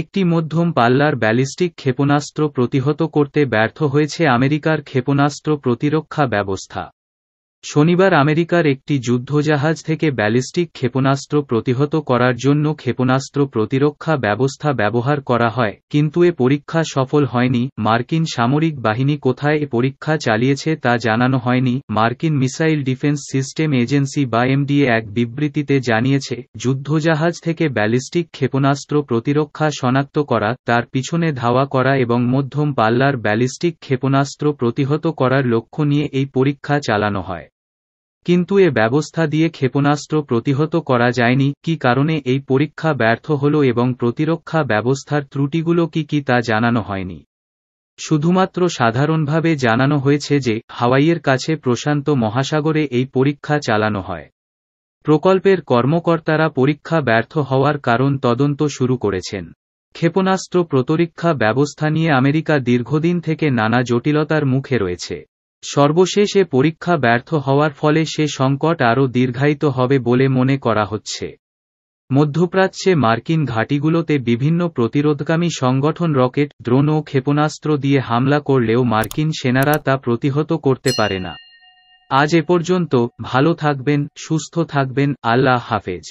একটি মধ্যম পাল্লার ব্যালিস্টিক ক্ষেপণাস্ত্র প্রতিহত করতে ব্যর্থ হয়েছে আমেরিকার ক্ষেপণাস্ত্র প্রতিরক্ষা ব্যবস্থা শনিবার আমেরিকার একটি যুদ্ধজাহাজ থেকে ব্যালিস্টিক ক্ষেপণাস্ত্র প্রতিহত করার জন্য ক্ষেপণাস্ত্র প্রতিরক্ষা ব্যবস্থা ব্যবহার করা হয় কিন্তু এ পরীক্ষা সফল হয়নি মার্কিন সামরিক বাহিনী কোথায় এ পরীক্ষা চালিয়েছে তা জানানো হয়নি মার্কিন মিসাইল ডিফেন্স সিস্টেম এজেন্সি বা এমডিএ এক বিবৃতিতে জানিয়েছে যুদ্ধজাহাজ থেকে ব্যালিস্টিক ক্ষেপণাস্ত্র প্রতিরক্ষা শনাক্ত করা তার পিছনে ধাওয়া করা এবং মধ্যম পাল্লার ব্যালিস্টিক ক্ষেপণাস্ত্র প্রতিহত করার লক্ষ্য নিয়ে এই পরীক্ষা চালানো হয় কিন্তু এ ব্যবস্থা দিয়ে ক্ষেপণাস্ত্র প্রতিহত করা যায়নি কি কারণে এই পরীক্ষা ব্যর্থ হল এবং প্রতিরক্ষা ব্যবস্থার ত্রুটিগুলো কি কি তা জানানো হয়নি শুধুমাত্র সাধারণভাবে জানানো হয়েছে যে হাওয়াইয়ের কাছে প্রশান্ত মহাসাগরে এই পরীক্ষা চালানো হয় প্রকল্পের কর্মকর্তারা পরীক্ষা ব্যর্থ হওয়ার কারণ তদন্ত শুরু করেছেন ক্ষেপণাস্ত্র প্রতিরক্ষা ব্যবস্থা নিয়ে আমেরিকা দীর্ঘদিন থেকে নানা জটিলতার মুখে রয়েছে সর্বশেষ এ পরীক্ষা ব্যর্থ হওয়ার ফলে সে সংকট আরও দীর্ঘায়িত হবে বলে মনে করা হচ্ছে মধ্যপ্রাচ্যে মার্কিন ঘাঁটিগুলোতে বিভিন্ন প্রতিরোধকামী সংগঠন রকেট দ্রোণ ও ক্ষেপণাস্ত্র দিয়ে হামলা করলেও মার্কিন সেনারা তা প্রতিহত করতে পারে না আজ এ পর্যন্ত ভালো থাকবেন সুস্থ থাকবেন আল্লাহ হাফেজ